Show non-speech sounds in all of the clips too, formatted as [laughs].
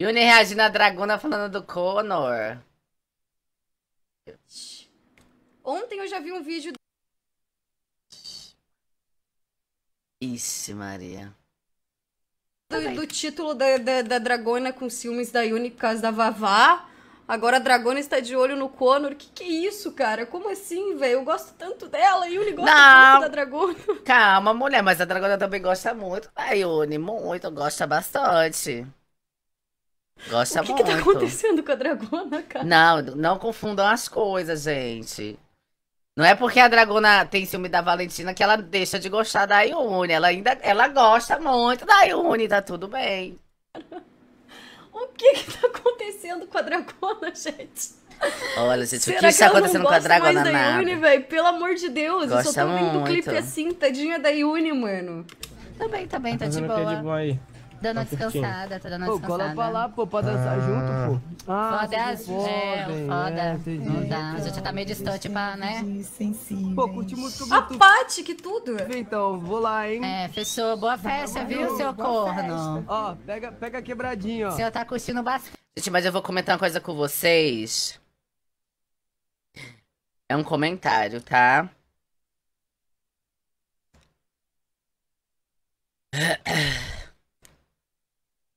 Yuni reagindo a Dragona falando do Connor. Ontem eu já vi um vídeo. Isso Maria. Do, do título da, da, da, Dragona com ciúmes da Yuni por causa da Vavá. Agora a Dragona está de olho no Connor. Que que é isso, cara? Como assim, velho? Eu gosto tanto dela. A Yuni gosta tanto da Dragona. Calma, mulher, mas a Dragona também gosta muito da Yuni. Muito, gosta bastante. Gosta o que muito. O que tá acontecendo com a dragona, cara? Não, não confundam as coisas, gente. Não é porque a dragona tem ciúme da Valentina que ela deixa de gostar da Ione. Ela ainda ela gosta muito da Ione, tá tudo bem. [laughs] O que que tá acontecendo com a dragona, gente? Olha, gente, Será o que, que está acontecendo com a dragona mais da Iune, velho? Pelo amor de Deus, gosta eu só tô vendo o clipe assim, tadinha da Iune, mano. Tá bem, tá bem, tá, tá de boa. Tá de boa aí. Dando uma tá descansada, tá dando uma descansada. Pô, cola pra lá, pô, pra dançar ah. junto, pô. Ah, foda, foda, é, é, foda. É, não dá, a gente tá meio distante pra, né? Sensível. Pô, curti muito Bluetooth. A parte que tudo. Então, vou lá, hein. É, fechou. Boa festa, viu, Valeu, seu corno? Festa. Ó, pega, pega quebradinho, ó. O senhor tá curtindo bastante. Gente, mas eu vou comentar uma coisa com vocês. É um comentário, tá?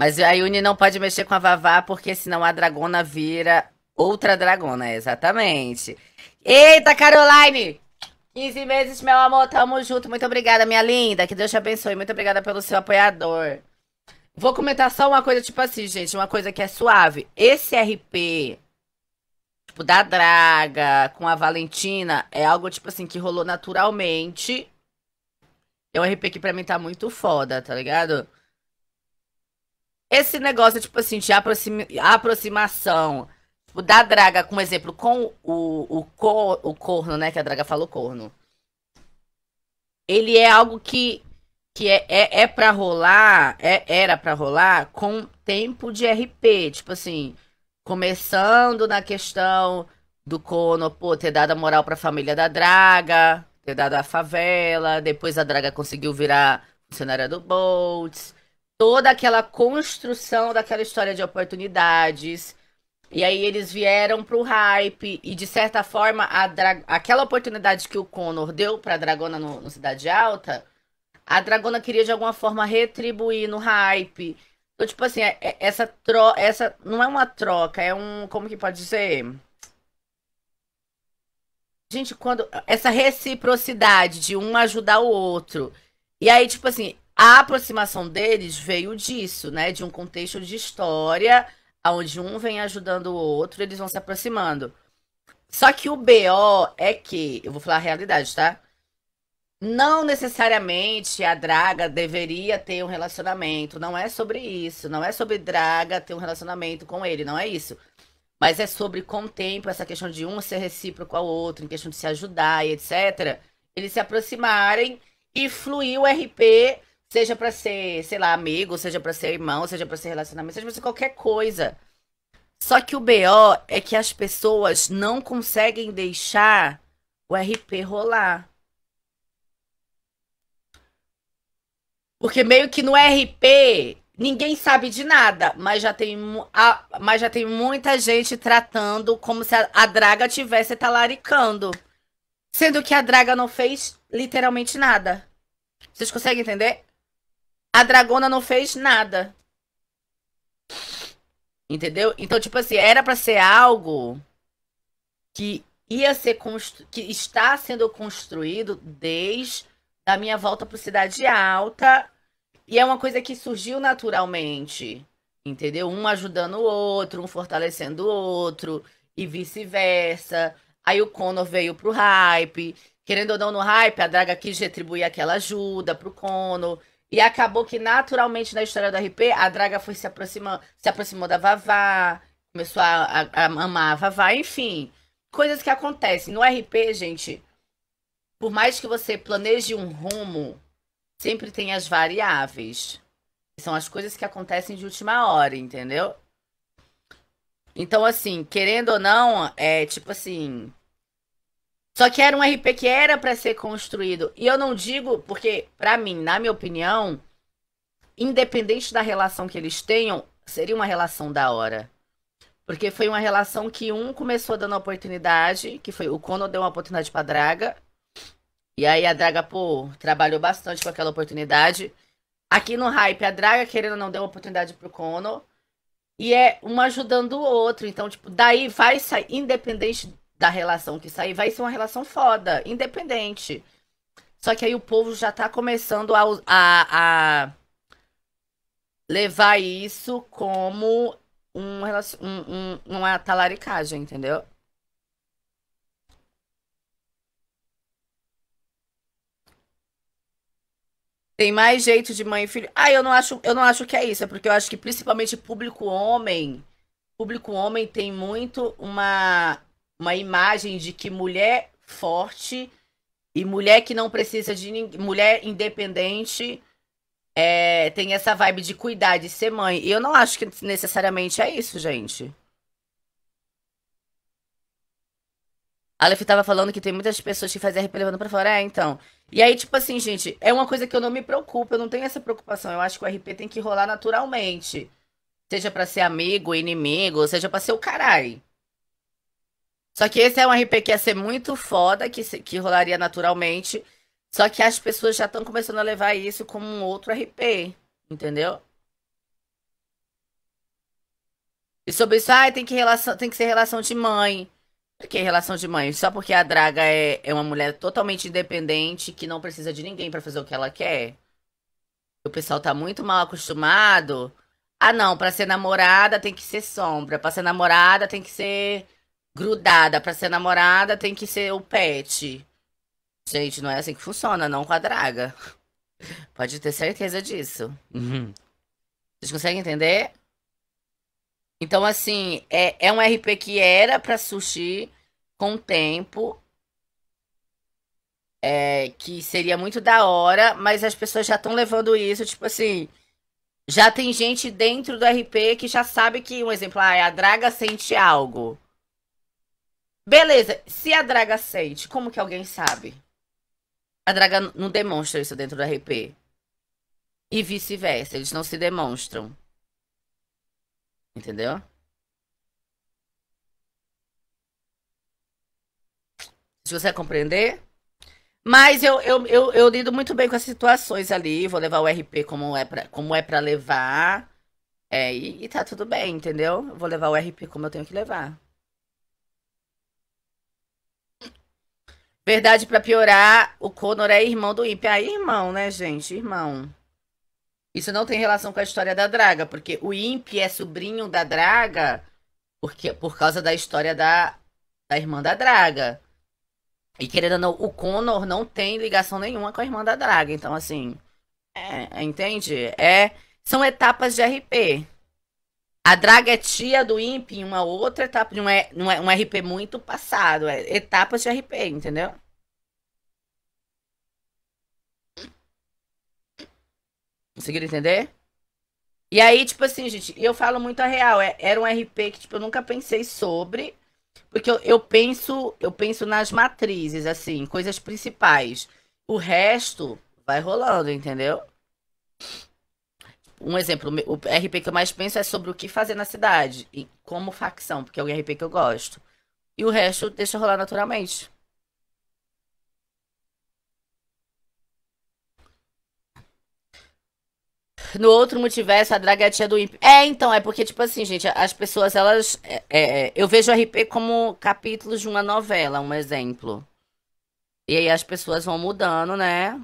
Mas a Yuni não pode mexer com a Vavá, porque senão a dragona vira outra dragona, exatamente. Eita, Caroline! 15 meses, meu amor, tamo junto. Muito obrigada, minha linda. Que Deus te abençoe. Muito obrigada pelo seu apoiador. Vou comentar só uma coisa, tipo assim, gente, uma coisa que é suave. Esse RP, tipo, da Draga com a Valentina, é algo, tipo assim, que rolou naturalmente. É um RP que pra mim tá muito foda, tá ligado? esse negócio, tipo assim, de aproxima, aproximação tipo, da draga, como exemplo, com o, o, cor, o corno, né? Que a draga falou corno. Ele é algo que, que é, é, é pra rolar, é, era pra rolar com tempo de RP. Tipo assim, começando na questão do corno, pô, ter dado a moral pra família da draga, ter dado a favela, depois a draga conseguiu virar funcionária do Boltz toda aquela construção daquela história de oportunidades. E aí eles vieram pro hype e de certa forma aquela oportunidade que o Conor deu pra Dragona no, no Cidade Alta, a Dragona queria de alguma forma retribuir no hype. Então, tipo assim, é, é, essa troca, essa não é uma troca, é um, como que pode dizer? Gente, quando essa reciprocidade de um ajudar o outro. E aí, tipo assim, a aproximação deles veio disso, né? De um contexto de história, onde um vem ajudando o outro, eles vão se aproximando. Só que o BO é que, eu vou falar a realidade, tá? Não necessariamente a draga deveria ter um relacionamento. Não é sobre isso. Não é sobre draga ter um relacionamento com ele. Não é isso. Mas é sobre, com o tempo, essa questão de um ser recíproco ao outro, em questão de se ajudar e etc. Eles se aproximarem e fluir o RP Seja para ser, sei lá, amigo, seja para ser irmão, seja para ser relacionamento, seja pra ser qualquer coisa. Só que o BO é que as pessoas não conseguem deixar o RP rolar. Porque meio que no RP ninguém sabe de nada, mas já tem, mas já tem muita gente tratando como se a, a draga tivesse talaricando. Sendo que a draga não fez literalmente nada. Vocês conseguem entender? a dragona não fez nada. Entendeu? Então, tipo assim, era para ser algo que ia ser constru... que está sendo construído desde a minha volta para cidade alta e é uma coisa que surgiu naturalmente, entendeu? Um ajudando o outro, um fortalecendo o outro e vice-versa. Aí o Conor veio pro hype, querendo ou não no hype, a draga quis retribuir aquela ajuda pro Conor. E acabou que, naturalmente, na história do RP, a Draga foi se aproximando, se aproximou da Vavá, começou a, a, a amar a Vavá, enfim. Coisas que acontecem. No RP, gente, por mais que você planeje um rumo, sempre tem as variáveis. São as coisas que acontecem de última hora, entendeu? Então, assim, querendo ou não, é tipo assim. Só que era um RP que era para ser construído. E eu não digo, porque, para mim, na minha opinião, independente da relação que eles tenham, seria uma relação da hora. Porque foi uma relação que um começou dando oportunidade, que foi o Kono deu uma oportunidade pra Draga. E aí a Draga, pô, trabalhou bastante com aquela oportunidade. Aqui no hype, a Draga, querendo ou não, deu uma oportunidade pro Kono. E é um ajudando o outro. Então, tipo, daí vai sair, independente da relação que sair, vai ser uma relação foda, independente. Só que aí o povo já tá começando a, a, a levar isso como um, um, um, uma talaricagem, entendeu? Tem mais jeito de mãe e filho. Ah, eu não acho, eu não acho que é isso, é porque eu acho que principalmente público homem, público homem tem muito uma uma imagem de que mulher forte e mulher que não precisa de ninguém, mulher independente é, tem essa vibe de cuidar, de ser mãe. E eu não acho que necessariamente é isso, gente. Aleph tava falando que tem muitas pessoas que fazem RP levando pra fora. É, então. E aí, tipo assim, gente, é uma coisa que eu não me preocupo, eu não tenho essa preocupação. Eu acho que o RP tem que rolar naturalmente. Seja para ser amigo, inimigo, seja pra ser o caralho. Só que esse é um RP que ia ser muito foda, que, que rolaria naturalmente. Só que as pessoas já estão começando a levar isso como um outro RP, entendeu? E sobre isso, ah, tem que, relação, tem que ser relação de mãe. Por que relação de mãe? Só porque a Draga é, é uma mulher totalmente independente, que não precisa de ninguém para fazer o que ela quer. O pessoal tá muito mal acostumado. Ah, não, para ser namorada tem que ser sombra, para ser namorada tem que ser grudada pra ser namorada tem que ser o pet. Gente, não é assim que funciona, não com a draga. Pode ter certeza disso. Uhum. Vocês conseguem entender? Então, assim, é, é um RP que era pra sushi com o tempo. É, que seria muito da hora, mas as pessoas já estão levando isso, tipo assim. Já tem gente dentro do RP que já sabe que, um exemplo, ah, a draga sente algo. Beleza, se a draga sente, como que alguém sabe? A draga não demonstra isso dentro do RP. E vice-versa, eles não se demonstram. Entendeu? Se você compreender. Mas eu, eu, eu, eu, lido muito bem com as situações ali. Vou levar o RP como é pra, como é pra levar. É, e, e tá tudo bem, entendeu? vou levar o RP como eu tenho que levar. Verdade, para piorar, o Conor é irmão do Ip. Aí, ah, irmão, né, gente? Irmão. Isso não tem relação com a história da Draga, porque o Imp é sobrinho da Draga porque, por causa da história da, da irmã da Draga. E querendo ou não, o Conor não tem ligação nenhuma com a irmã da Draga. Então, assim, é, é entende? É, são etapas de RP. A draga é tia do IMP em uma outra etapa, não é, não é um RP muito passado, é etapas de RP, entendeu? Conseguiram entender? E aí, tipo assim, gente, eu falo muito a real. É, era um RP que, tipo, eu nunca pensei sobre. Porque eu, eu penso, eu penso nas matrizes, assim, coisas principais. O resto vai rolando, entendeu? Um exemplo, o RP que eu mais penso é sobre o que fazer na cidade e como facção, porque é o RP que eu gosto. E o resto deixa rolar naturalmente. No outro multiverso, a draga é a tia do Imp. É, então, é porque, tipo assim, gente, as pessoas, elas. É, é, é eu vejo o RP como capítulos de uma novela, um exemplo. E aí as pessoas vão mudando, né?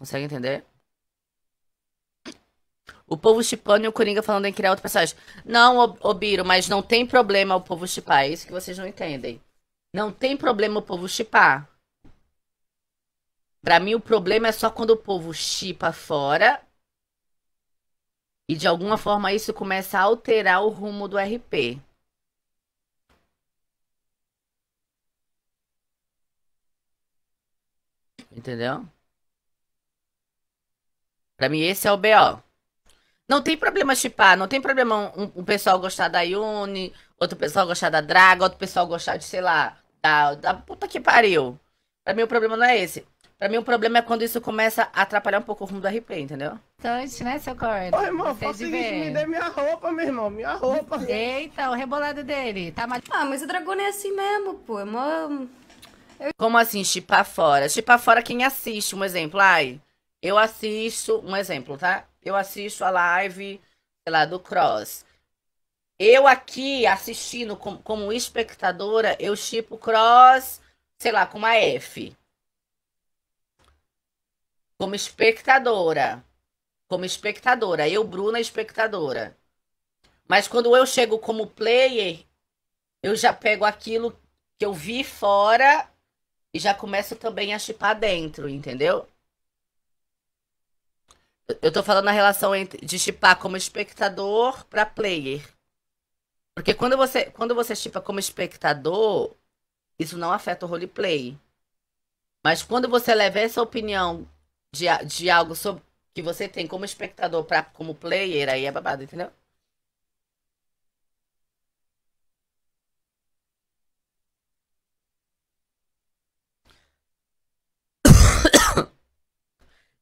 Consegue entender? O povo chipando e o Coringa falando em criar outro personagem. Não, Obiro, mas não tem problema o povo chipar. É isso que vocês não entendem. Não tem problema o povo chipar. Pra mim, o problema é só quando o povo chipa fora. E de alguma forma isso começa a alterar o rumo do RP. Entendeu? Pra mim, esse é o B.O. Não tem problema chipar, não tem problema um, um, pessoal gostar da Yune outro pessoal gostar da Draga, outro pessoal gostar de, sei lá, da, da puta que pariu. Pra mim, o problema não é esse. Pra mim, o problema é quando isso começa a atrapalhar um pouco o rumo do RP, entendeu? Tante, então, né, seu corno? Ô, irmão, Você faça o seguinte, me dê minha roupa, meu irmão, minha roupa. Eita, o rebolado dele. Tá mal... Ah, mas o dragão é assim mesmo, pô. É mó... Eu... Como assim, chipar fora? Chipar fora quem assiste, um exemplo. Ai, eu assisto, um exemplo, tá? Eu assisto a live, sei lá, do Cross. Eu aqui assistindo como, como espectadora, eu tipo Cross, sei lá, com uma F. Como espectadora. Como espectadora. Eu, Bruna, espectadora. Mas quando eu chego como player, eu já pego aquilo que eu vi fora e já começo também a chipar dentro, entendeu? Eu tô falando a relação entre, de chipar como espectador para player. Porque quando você, quando você chipa como espectador, isso não afeta o roleplay. Mas quando você leva essa opinião de, de algo sobre, que você tem como espectador para como player, aí é babado, entendeu?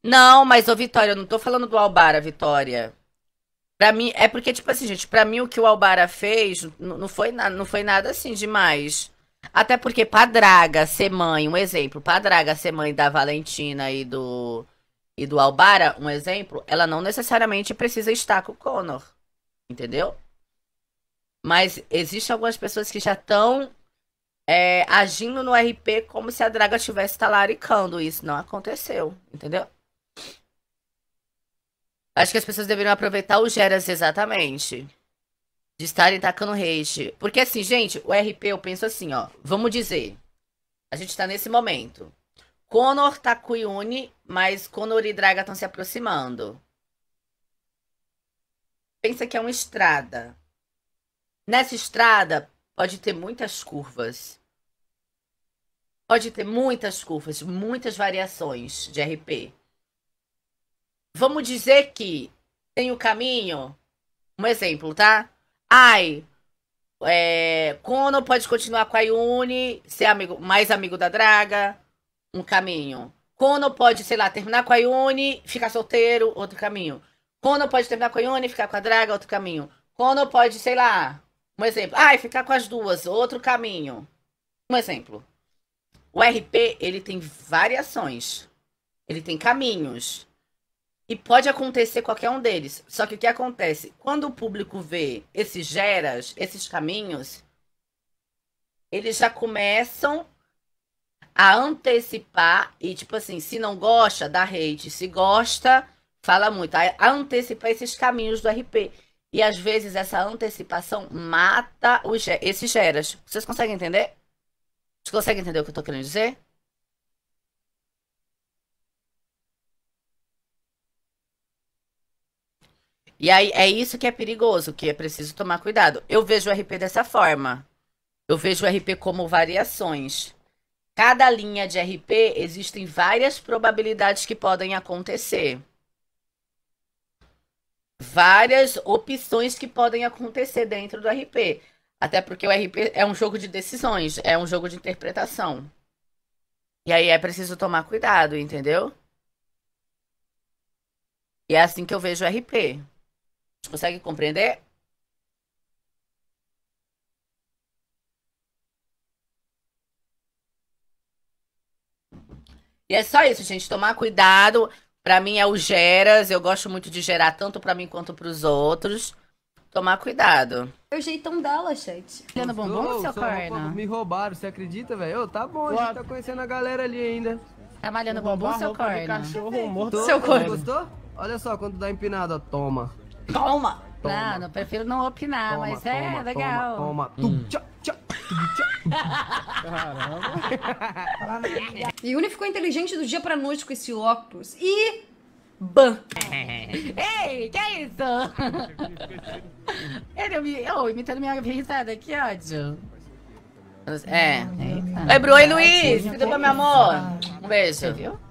Não, mas, ô Vitória, eu não tô falando do Albara, Vitória. Pra mim, é porque, tipo assim, gente, pra mim o que o Albara fez não, não foi, na, não foi nada assim demais. Até porque Draga ser mãe, um exemplo, Draga ser mãe da Valentina e do e do Albara, um exemplo, ela não necessariamente precisa estar com o Connor, entendeu? Mas existem algumas pessoas que já estão é, agindo no RP como se a draga estivesse talaricando. Isso não aconteceu, entendeu? Acho que as pessoas deveriam aproveitar o Geras exatamente. De estarem tacando hate. Porque assim, gente, o RP eu penso assim, ó. Vamos dizer. A gente tá nesse momento. Conor tá com Yuni, mas Conor e Draga estão se aproximando. Pensa que é uma estrada. Nessa estrada pode ter muitas curvas. Pode ter muitas curvas, muitas variações de RP. Vamos dizer que tem o caminho. Um exemplo, tá? Ai, é, Kono pode continuar com a Yune, ser amigo, mais amigo da Draga, um caminho. Kono pode, sei lá, terminar com a Yune, ficar solteiro, outro caminho. Kono pode terminar com a Yune, ficar com a Draga, outro caminho. Kono pode, sei lá, um exemplo. Ai, ficar com as duas, outro caminho. Um exemplo. O RP, ele tem variações. Ele tem caminhos. E pode acontecer qualquer um deles. Só que o que acontece? Quando o público vê esses geras, esses caminhos, eles já começam a antecipar e, tipo assim, se não gosta, da rede, Se gosta, fala muito. A antecipar esses caminhos do RP. E às vezes essa antecipação mata os, esses geras. Vocês conseguem entender? Vocês conseguem entender o que eu tô querendo dizer? E aí é isso que é perigoso, que é preciso tomar cuidado. Eu vejo o RP dessa forma. Eu vejo o RP como variações. Cada linha de RP existem várias probabilidades que podem acontecer. Várias opções que podem acontecer dentro do RP. Até porque o RP é um jogo de decisões, é um jogo de interpretação. E aí é preciso tomar cuidado, entendeu? E é assim que eu vejo o RP. Consegue compreender? E é só isso, gente. Tomar cuidado. Para mim é o geras. Eu gosto muito de gerar tanto para mim quanto para os outros. Tomar cuidado. É o jeitão dela, gente. Tirando bombom seu carna Me roubaram, você acredita, velho? Oh, tá bom, What? a gente tá conhecendo a galera ali ainda. Tá malhando bombom, seu carna Cachorro morto. Seu corna. Gostou? Olha só quando dá empinada. Toma. Toma! Toma. Não, não prefiro não opinar, toma, mas é toma, legal. Toma, toma. Hum. Tchá, tchá, tchá. ficou inteligente do dia pra noite com esse óculos. E... Ban. [laughs] Ei, que é isso? [laughs] Ele me... Oh, imitando minha risada, que ódio. É. Oi, Bruno, e Luiz. Tudo bom, meu amor? Um beijo.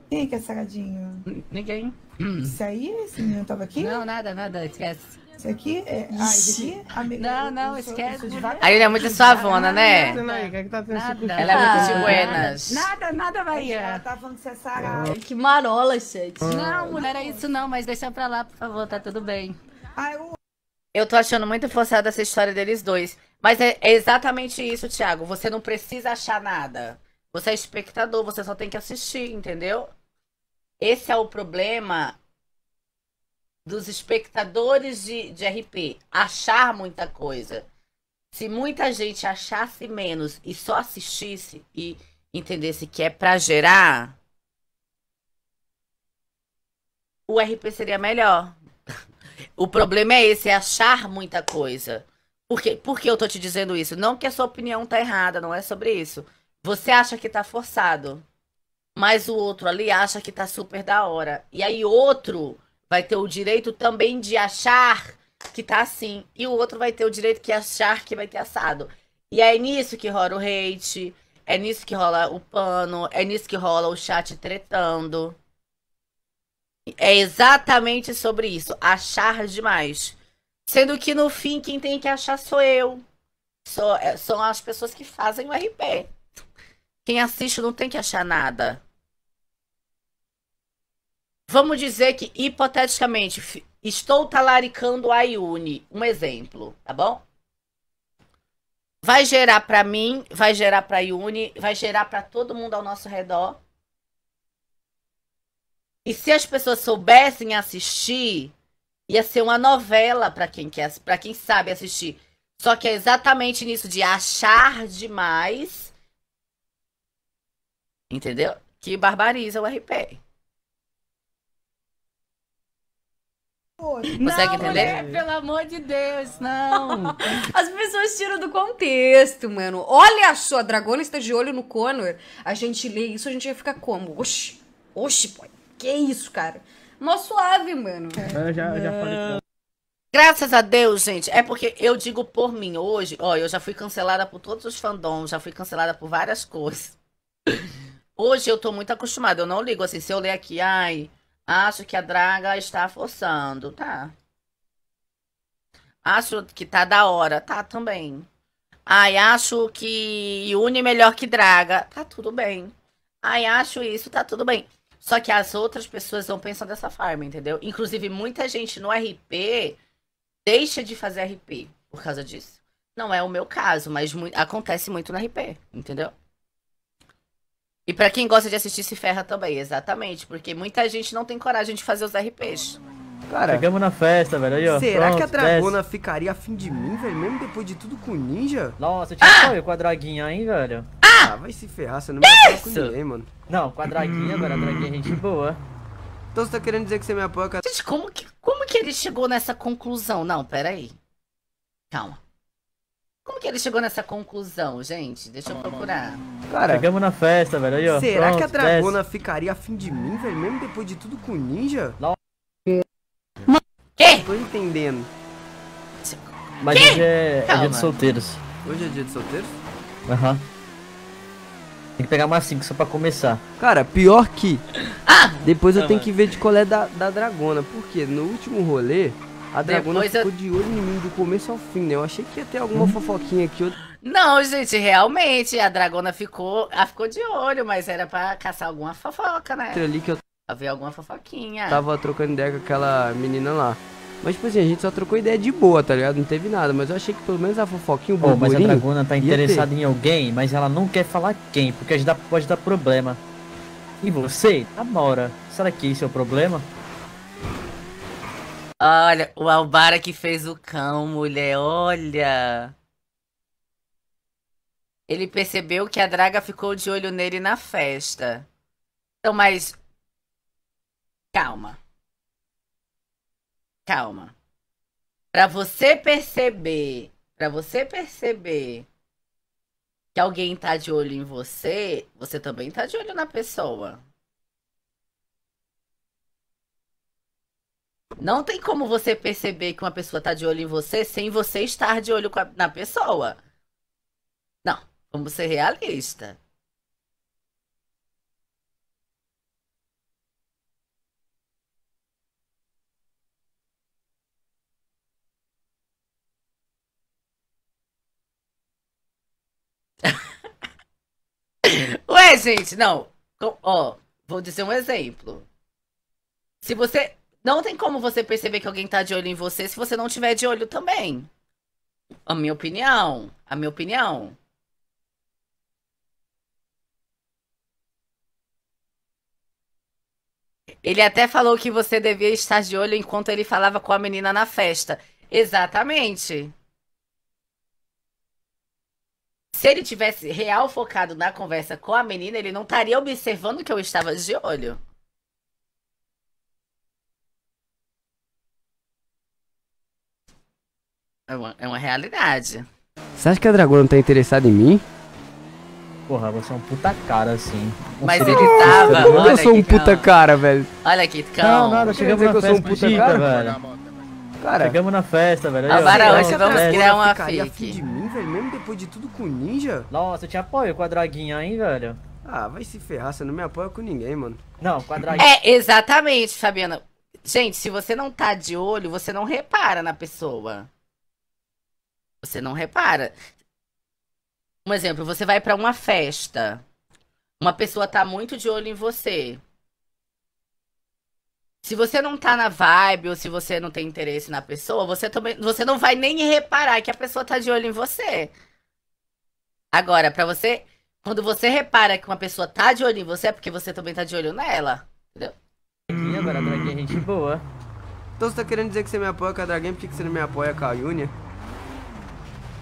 Quem que é sagadinho? Ninguém. Isso hum. aí, esse menino tava aqui? Não, nada, nada, esquece. Isso aqui é. Ah, isso aqui? Ah, não, não, sou, esquece. Aí ele é muito suavona, né? Nada, é tá nada. Ela é muito de buenas. Nada, nada, Bahia. Ela tá falando que você é sarada. Que marola, gente. Não, não era é isso não, mas deixa pra lá, por favor, tá tudo bem. eu... tô achando muito forçada essa história deles dois. Mas é, é exatamente isso, Thiago. Você não precisa achar nada. Você é espectador, você só tem que assistir, entendeu? Esse é o problema dos espectadores de, de RP, achar muita coisa. Se muita gente achasse menos e só assistisse e entendesse que é para gerar, o RP seria melhor. [laughs] o problema é esse, é achar muita coisa. Por, que? Por que eu tô te dizendo isso? Não que a sua opinião tá errada, não é sobre isso. Você acha que tá forçado mas o outro ali acha que tá super da hora. E aí outro vai ter o direito também de achar que tá assim, e o outro vai ter o direito de achar que vai ter assado. E é nisso que rola o hate, é nisso que rola o pano, é nisso que rola o chat tretando. É exatamente sobre isso, achar demais. Sendo que no fim quem tem que achar sou eu. Sou, é, são as pessoas que fazem o RP. Quem assiste não tem que achar nada. Vamos dizer que, hipoteticamente, estou talaricando a Iune. Um exemplo, tá bom? Vai gerar para mim, vai gerar para a Iune, vai gerar para todo mundo ao nosso redor. E se as pessoas soubessem assistir, ia ser uma novela para quem quer, para quem sabe assistir. Só que é exatamente nisso de achar demais, entendeu? Que barbariza o RP. Consegue não, entender? Mulher, pelo amor de Deus, não. [laughs] As pessoas tiram do contexto, mano. Olha só, a Dragona está de olho no Connor. A gente lê isso, a gente ia ficar como? Oxi, oxi, pô. Que isso, cara? Mó suave, mano. É, eu já, eu já falei com Graças a Deus, gente. É porque eu digo por mim hoje. Ó, eu já fui cancelada por todos os fandoms, já fui cancelada por várias coisas. [laughs] Hoje eu tô muito acostumada, eu não ligo assim. Se eu ler aqui, ai, Acho que a draga está forçando, tá. Acho que tá da hora, tá também. Ai, acho que une melhor que draga, tá tudo bem. Ai, acho isso, tá tudo bem. Só que as outras pessoas não pensam dessa forma, entendeu? Inclusive, muita gente no RP deixa de fazer RP por causa disso. Não é o meu caso, mas acontece muito no RP, entendeu? E para quem gosta de assistir, se ferra também, exatamente. Porque muita gente não tem coragem de fazer os RPs. Cara, Chegamos na festa, velho. Aí, ó, será pronto, que a dragona desce. ficaria afim de mim, velho? Mesmo depois de tudo com o ninja? Nossa, eu tinha ah! sonho com a draguinha, aí, velho? Ah! ah vai se ferrar, você não me apoia com ninguém, mano. Não, com a draguinha, agora a draguinha é gente boa. Então você tá querendo dizer que você me apoia com a... Gente, como que, como que ele chegou nessa conclusão? Não, pera aí. Calma. Como que ele chegou nessa conclusão, gente? Deixa eu procurar. Cara, Chegamos na festa, velho. Aí, ó, será pronto, que a dragona desce. ficaria afim de mim, velho? Mesmo depois de tudo com o ninja? Não. Que? Tô entendendo. Mas que? hoje é, é dia de solteiros. Hoje é dia de solteiros? Aham. Uhum. Tem que pegar mais 5 só pra começar. Cara, pior que. Ah! Depois eu ah, tenho mano. que ver de é da, da dragona. Porque no último rolê, a Dragona Depois ficou eu... de olho em mim do começo ao fim, né? Eu achei que ia ter alguma hum. fofoquinha aqui. Eu... Não, gente, realmente, a Dragona ficou. Ela ficou de olho, mas era pra caçar alguma fofoca, né? Ali que eu... Havia alguma fofoquinha. Tava trocando ideia com aquela menina lá. Mas, tipo assim, a gente só trocou ideia de boa, tá ligado? Não teve nada, mas eu achei que pelo menos a fofoquinha, o oh, Mas a Dragona tá interessada em alguém, mas ela não quer falar quem, porque pode dar problema. E você? Namora. Será que isso é o problema? Olha, o Albara que fez o cão, mulher, olha. Ele percebeu que a draga ficou de olho nele na festa. Então, mas. Calma. Calma. Pra você perceber. Pra você perceber que alguém tá de olho em você, você também tá de olho na pessoa. Não tem como você perceber que uma pessoa tá de olho em você sem você estar de olho na pessoa. Não, vamos ser realista. [laughs] Ué, gente, não. Ó, vou dizer um exemplo. Se você não tem como você perceber que alguém tá de olho em você se você não tiver de olho também. A minha opinião. A minha opinião. Ele até falou que você devia estar de olho enquanto ele falava com a menina na festa. Exatamente. Se ele tivesse real focado na conversa com a menina, ele não estaria observando que eu estava de olho. É uma, é uma realidade. Você acha que a não tá interessada em mim? Porra, você é um puta cara, assim. Mas ele tava, mano. eu sou um puta cara, velho? Olha aqui, calma. Não, nada, chegamos na que eu sou um puta cara, velho. Cara, chegamos na festa, velho. Agora hoje vamos criar uma fake. de mim, velho, mesmo depois de tudo com o ninja? Nossa, eu te apoio com a draguinha, hein, velho? Ah, vai se ferrar, você não me apoia com ninguém, mano. Não, com a draguinha. É, exatamente, Fabiana. Gente, se você não tá de olho, você não repara na pessoa. Você não repara. Um exemplo, você vai para uma festa. Uma pessoa tá muito de olho em você. Se você não tá na vibe ou se você não tem interesse na pessoa, você também, você não vai nem reparar que a pessoa tá de olho em você. Agora, para você, quando você repara que uma pessoa tá de olho em você, é porque você também tá de olho nela. Entendeu? Aqui agora a é gente boa. Então você tá querendo dizer que você me apoia com a Draguinha, por que você não me apoia com a Yunia?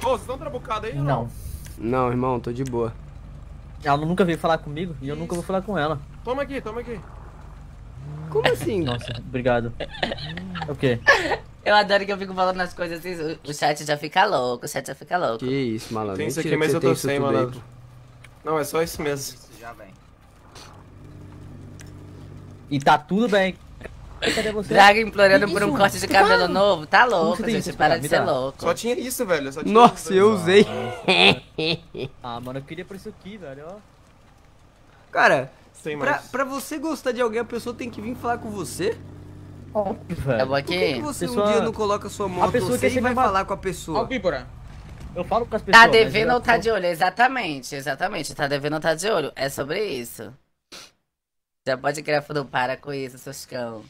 Ô, vocês estão trabucados aí? Não. Não, irmão, tô de boa. Ela nunca veio falar comigo e eu nunca vou falar com ela. Toma aqui, toma aqui. Como assim? Nossa, obrigado. É o quê? [laughs] Eu adoro que eu fico falando as coisas assim, o chat já fica louco, o chat já fica louco. Que isso, malandro. Tem isso aqui, mas eu tô sem, malandro. Não, é só isso mesmo. Isso já vem. E tá tudo bem. Cadê você? Draga implorando por um corte de cabelo tá? novo. Tá louco, gente. Isso, para ah, de ser louco. Só tinha isso, velho. Tinha Nossa, isso, eu usei. ah, mano, eu queria por isso aqui, velho. Cara, Sem pra, mais. pra você gostar de alguém, a pessoa tem que vir falar com você? Óbvio, velho. É bom Por que, que você pessoa... um dia não coloca sua moto a pessoa que e vai falar com a pessoa? Ó, Bíbora. Eu falo com as tá pessoas. Tá devendo ou tá de olho? Exatamente, exatamente. Tá devendo ou tá de olho? É sobre isso. Já pode criar fundo para com isso, seus cão.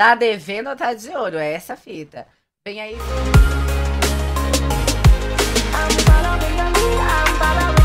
Tá devendo ou tá de ouro? É essa fita. Vem aí. I'm following me, I'm following